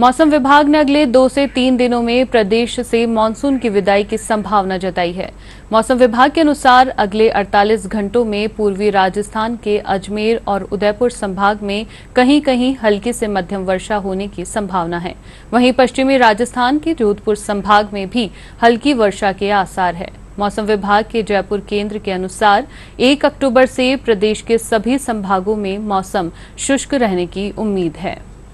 मौसम विभाग ने अगले दो से तीन दिनों में प्रदेश से मानसून की विदाई की संभावना जताई है मौसम विभाग के अनुसार अगले 48 घंटों में पूर्वी राजस्थान के अजमेर और उदयपुर संभाग में कहीं कहीं हल्की से मध्यम वर्षा होने की संभावना है वहीं पश्चिमी राजस्थान के जोधपुर संभाग में भी हल्की वर्षा के आसार है मौसम विभाग के जयपुर केंद्र के अनुसार 1 अक्टूबर से प्रदेश के सभी संभागों में मौसम शुष्क रहने की उम्मीद है